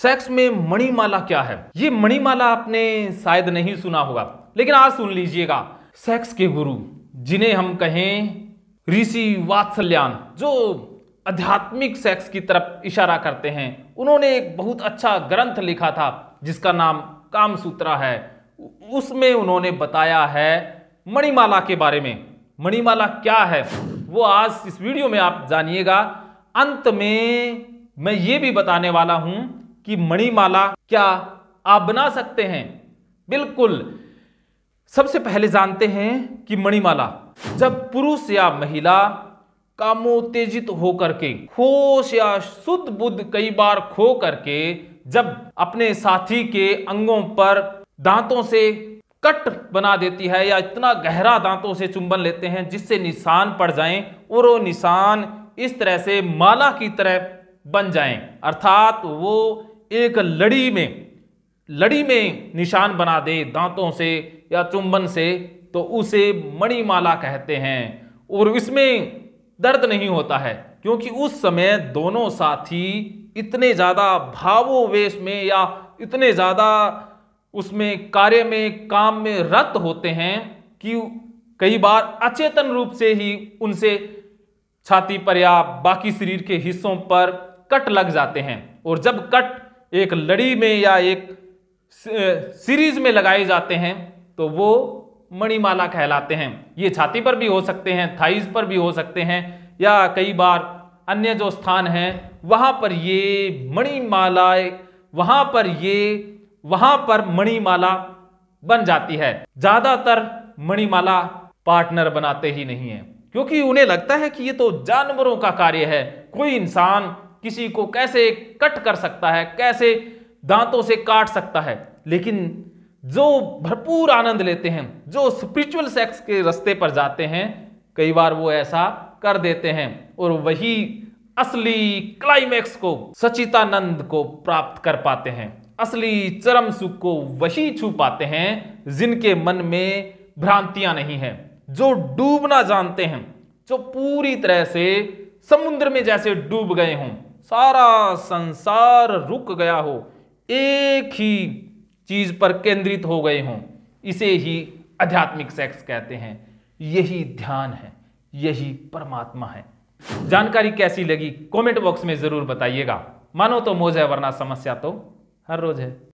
sex में मणिमाला क्या है ये मणिमाला आपने शायद नहीं सुना होगा लेकिन आज सुन लीजिएगा सेक्स के गुरु जिन्हें हम कहें ऋषि वात्सल्यान जो आध्यात्मिक सेक्स की तरफ इशारा करते हैं उन्होंने एक बहुत अच्छा ग्रंथ लिखा था जिसका नाम काम सूत्रा है उसमें उन्होंने बताया है मणिमाला के बारे में मणिमाला क्या है वो आज इस वीडियो में आप जानिएगा अंत में मैं ये भी बताने वाला हूं की मणिमाला क्या आप बना सकते हैं बिल्कुल सबसे पहले जानते हैं कि मणिमाला जब पुरुष या महिला कामोत्तेजित होकर करके खोश या शुद्ध बुद्ध कई बार खो करके जब अपने साथी के अंगों पर दांतों से कट बना देती है या इतना गहरा दांतों से चुंबन लेते हैं जिससे निशान पड़ जाएं और वो निशान इस तरह से माला की तरह बन जाएं अर्थात वो एक लड़ी में लड़ी में निशान बना दे दांतों से या चुंबन से तो उसे मणिमाला कहते हैं और इसमें दर्द नहीं होता है क्योंकि उस समय दोनों साथी इतने ज़्यादा भावोवेश में या इतने ज़्यादा उसमें कार्य में काम में रत होते हैं कि कई बार अचेतन रूप से ही उनसे छाती पर या बाकी शरीर के हिस्सों पर कट लग जाते हैं और जब कट एक लड़ी में या एक सीरीज में लगाए जाते हैं तो वो मणिमाला कहलाते हैं ये छाती पर भी हो सकते हैं थाइज पर भी हो सकते हैं या कई बार अन्य जो स्थान हैं वहाँ पर ये मणिमाला वहाँ पर ये वहाँ पर मणिमाला बन जाती है ज़्यादातर मणिमाला पार्टनर बनाते ही नहीं है क्योंकि उन्हें लगता है कि ये तो जानवरों का कार्य है कोई इंसान किसी को कैसे कट कर सकता है कैसे दांतों से काट सकता है लेकिन जो भरपूर आनंद लेते हैं जो स्पिरिचुअल सेक्स के रास्ते पर जाते हैं कई बार वो ऐसा कर देते हैं और वही असली क्लाइमैक्स को सचितानंद को प्राप्त कर पाते हैं असली चरम सुख को वही छू पाते हैं जिनके मन में भ्रांतियां नहीं हैं जो डूबना जानते हैं जो पूरी तरह से समुद्र में जैसे डूब गए हों सारा संसार रुक गया हो एक ही चीज पर केंद्रित हो गए हों इसे ही आध्यात्मिक सेक्स कहते हैं यही ध्यान है यही परमात्मा है जानकारी कैसी लगी कमेंट बॉक्स में ज़रूर बताइएगा मानो तो मोज है वरना समस्या तो हर रोज है